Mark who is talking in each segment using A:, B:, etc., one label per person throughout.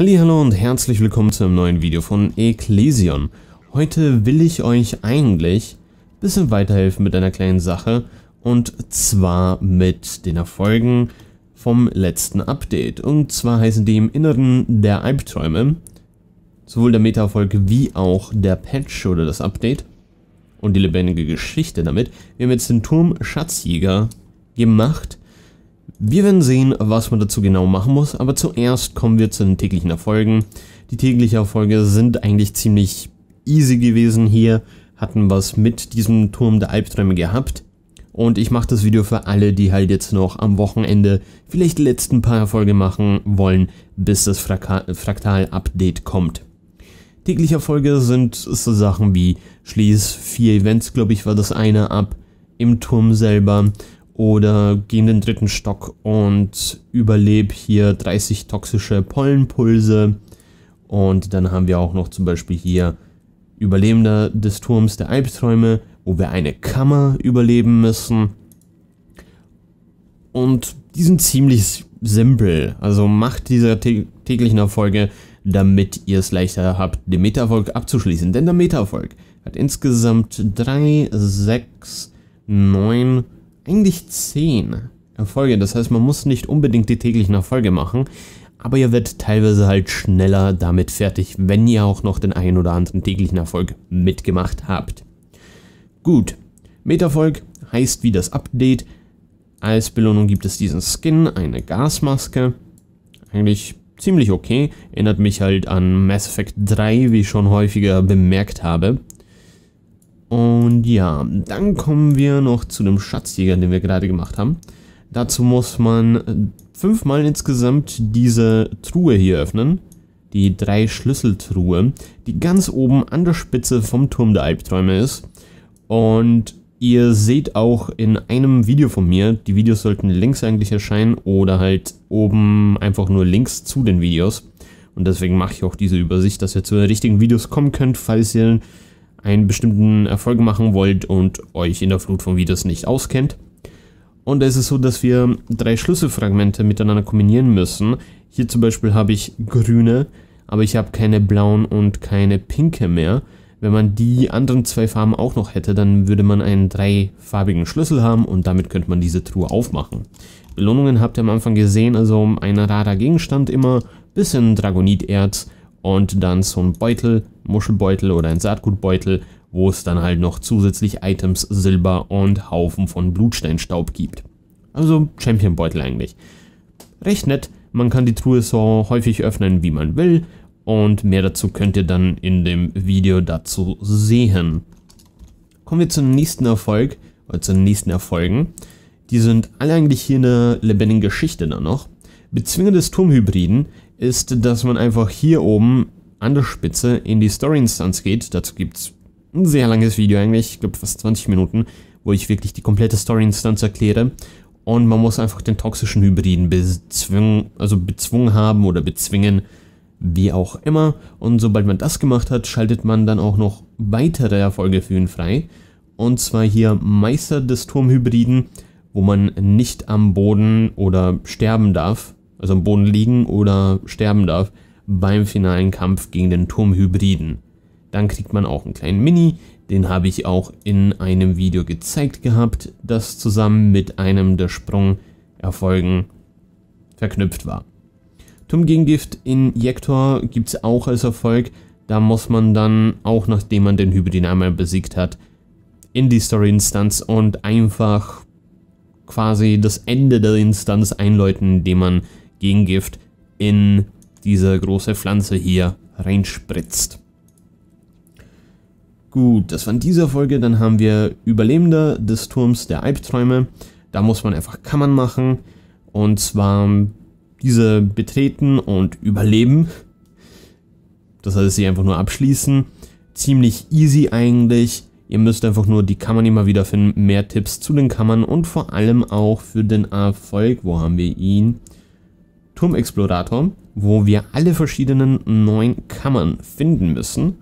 A: Hallo und herzlich willkommen zu einem neuen Video von Ecclesion. Heute will ich euch eigentlich ein bisschen weiterhelfen mit einer kleinen Sache und zwar mit den Erfolgen vom letzten Update. Und zwar heißen die im Inneren der Albträume, sowohl der Meta-Erfolg wie auch der Patch oder das Update und die lebendige Geschichte damit. Wir haben jetzt den Turm Schatzjäger gemacht wir werden sehen, was man dazu genau machen muss, aber zuerst kommen wir zu den täglichen Erfolgen. Die täglichen Erfolge sind eigentlich ziemlich easy gewesen hier, hatten was mit diesem Turm der Albträume gehabt. Und ich mache das Video für alle, die halt jetzt noch am Wochenende vielleicht die letzten paar Erfolge machen wollen, bis das Fraktal-Update kommt. Tägliche Erfolge sind so Sachen wie schließ vier Events, glaube ich, war das eine ab, im Turm selber, oder geh in den dritten Stock und überleb hier 30 toxische Pollenpulse. Und dann haben wir auch noch zum Beispiel hier Überlebender des Turms der Albträume, wo wir eine Kammer überleben müssen. Und die sind ziemlich simpel. Also macht diese täglichen Erfolge, damit ihr es leichter habt, den Meta-Erfolg abzuschließen. Denn der Meta-Erfolg hat insgesamt 3, 6, 9, eigentlich 10 Erfolge. Das heißt, man muss nicht unbedingt die täglichen Erfolge machen, aber ihr werdet teilweise halt schneller damit fertig, wenn ihr auch noch den einen oder anderen täglichen Erfolg mitgemacht habt. Gut, Meterfolg heißt wie das Update. Als Belohnung gibt es diesen Skin, eine Gasmaske. Eigentlich ziemlich okay, erinnert mich halt an Mass Effect 3, wie ich schon häufiger bemerkt habe. Und ja, dann kommen wir noch zu dem Schatzjäger, den wir gerade gemacht haben. Dazu muss man äh, fünfmal insgesamt diese Truhe hier öffnen. Die drei Schlüsseltruhe, die ganz oben an der Spitze vom Turm der Albträume ist. Und ihr seht auch in einem Video von mir, die Videos sollten links eigentlich erscheinen oder halt oben einfach nur links zu den Videos. Und deswegen mache ich auch diese Übersicht, dass ihr zu den richtigen Videos kommen könnt, falls ihr einen bestimmten Erfolg machen wollt und euch in der Flut von Videos nicht auskennt. Und es ist so, dass wir drei Schlüsselfragmente miteinander kombinieren müssen. Hier zum Beispiel habe ich grüne, aber ich habe keine blauen und keine pinke mehr. Wenn man die anderen zwei Farben auch noch hätte, dann würde man einen dreifarbigen Schlüssel haben und damit könnte man diese Truhe aufmachen. Belohnungen habt ihr am Anfang gesehen, also ein rarer Gegenstand immer, bisschen Dragoniterz, und dann so ein Beutel, Muschelbeutel oder ein Saatgutbeutel, wo es dann halt noch zusätzlich Items, Silber und Haufen von Blutsteinstaub gibt. Also Championbeutel eigentlich. Recht nett, man kann die Truhe so häufig öffnen, wie man will und mehr dazu könnt ihr dann in dem Video dazu sehen. Kommen wir zum nächsten Erfolg, oder zu den nächsten Erfolgen. Die sind alle eigentlich hier eine lebendige Geschichte dann noch. Bezwingen des Turmhybriden ist, dass man einfach hier oben an der Spitze in die Story-Instanz geht. Dazu gibt es ein sehr langes Video eigentlich, ich glaube fast 20 Minuten, wo ich wirklich die komplette Story-Instanz erkläre. Und man muss einfach den toxischen Hybriden bezwingen, also bezwungen haben oder bezwingen, wie auch immer. Und sobald man das gemacht hat, schaltet man dann auch noch weitere Erfolge für ihn frei. Und zwar hier Meister des Turmhybriden, wo man nicht am Boden oder sterben darf also am Boden liegen oder sterben darf, beim finalen Kampf gegen den Turmhybriden. Dann kriegt man auch einen kleinen Mini, den habe ich auch in einem Video gezeigt gehabt, das zusammen mit einem der Sprungerfolgen verknüpft war. Turmgegengift in Jektor gibt es auch als Erfolg, da muss man dann, auch nachdem man den Hybriden einmal besiegt hat, in die Story-Instanz und einfach quasi das Ende der Instanz einläuten, indem man Gegengift in diese große Pflanze hier reinspritzt. Gut, das war in dieser Folge. Dann haben wir Überlebende des Turms der Albträume. Da muss man einfach Kammern machen. Und zwar diese betreten und überleben. Das heißt, sie einfach nur abschließen. Ziemlich easy eigentlich. Ihr müsst einfach nur die Kammern immer wieder finden. Mehr Tipps zu den Kammern und vor allem auch für den Erfolg. Wo haben wir ihn? Turmexplorator, wo wir alle verschiedenen neuen Kammern finden müssen,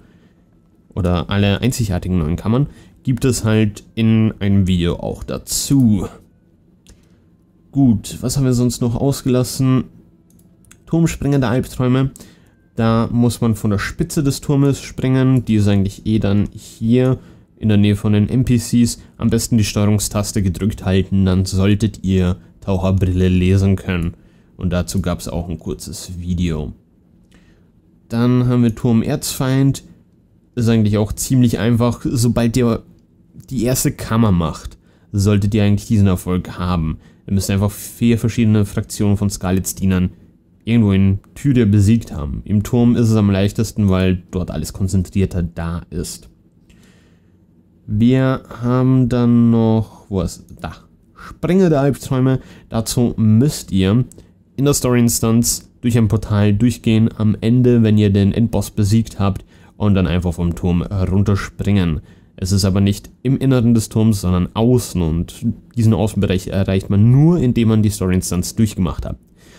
A: oder alle einzigartigen neuen Kammern, gibt es halt in einem Video auch dazu. Gut, was haben wir sonst noch ausgelassen? Turmspringer der Albträume. Da muss man von der Spitze des Turmes springen. Die ist eigentlich eh dann hier in der Nähe von den NPCs. Am besten die Steuerungstaste gedrückt halten, dann solltet ihr Taucherbrille lesen können. Und dazu gab es auch ein kurzes Video. Dann haben wir Turm Erzfeind. Ist eigentlich auch ziemlich einfach. Sobald ihr die erste Kammer macht, solltet ihr eigentlich diesen Erfolg haben. Ihr müsst einfach vier verschiedene Fraktionen von Scarlets Dienern irgendwo in Tyr besiegt haben. Im Turm ist es am leichtesten, weil dort alles konzentrierter da ist. Wir haben dann noch, wo ist da? Springe der Albträume. Dazu müsst ihr in der Story Instance durch ein Portal durchgehen am Ende, wenn ihr den Endboss besiegt habt und dann einfach vom Turm runterspringen. Es ist aber nicht im Inneren des Turms, sondern außen und diesen Außenbereich erreicht man nur, indem man die Story Instance durchgemacht hat.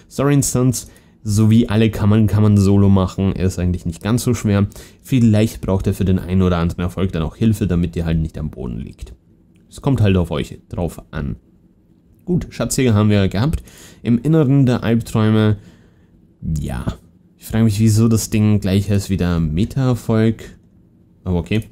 A: Story Instance wie alle Kammern kann man solo machen, ist eigentlich nicht ganz so schwer. Vielleicht braucht ihr für den einen oder anderen Erfolg dann auch Hilfe, damit ihr halt nicht am Boden liegt. Es kommt halt auf euch drauf an. Gut, Schatzjäger haben wir gehabt. Im Inneren der Albträume, ja. Ich frage mich, wieso das Ding gleich heißt wie der Meta-Erfolg. Aber okay.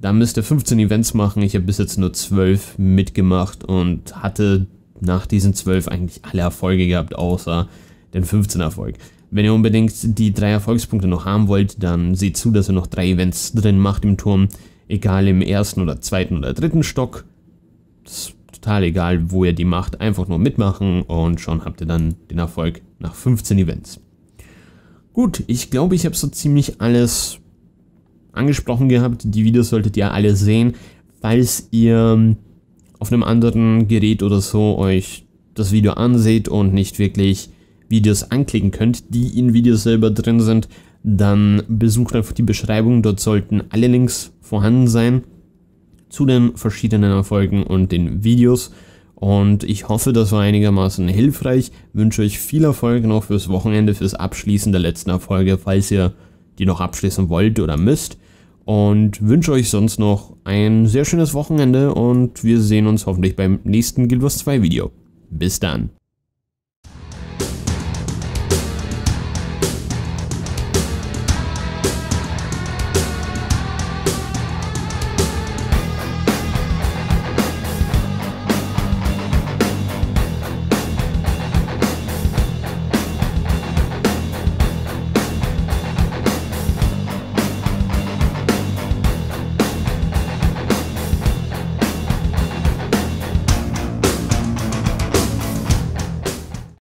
A: Da müsste 15 Events machen. Ich habe bis jetzt nur 12 mitgemacht und hatte nach diesen 12 eigentlich alle Erfolge gehabt, außer den 15 Erfolg. Wenn ihr unbedingt die drei Erfolgspunkte noch haben wollt, dann seht zu, dass ihr noch drei Events drin macht im Turm. Egal im ersten oder zweiten oder dritten Stock. Das total egal, wo ihr die macht, einfach nur mitmachen und schon habt ihr dann den Erfolg nach 15 Events. Gut, ich glaube, ich habe so ziemlich alles angesprochen gehabt. Die Videos solltet ihr alle sehen. Falls ihr ähm, auf einem anderen Gerät oder so euch das Video anseht und nicht wirklich Videos anklicken könnt, die in Videos selber drin sind, dann besucht einfach die Beschreibung. Dort sollten alle Links vorhanden sein zu den verschiedenen Erfolgen und den Videos. Und ich hoffe, das war einigermaßen hilfreich. Wünsche euch viel Erfolg noch fürs Wochenende, fürs Abschließen der letzten Erfolge, falls ihr die noch abschließen wollt oder müsst. Und wünsche euch sonst noch ein sehr schönes Wochenende und wir sehen uns hoffentlich beim nächsten Guild Wars 2 Video. Bis dann.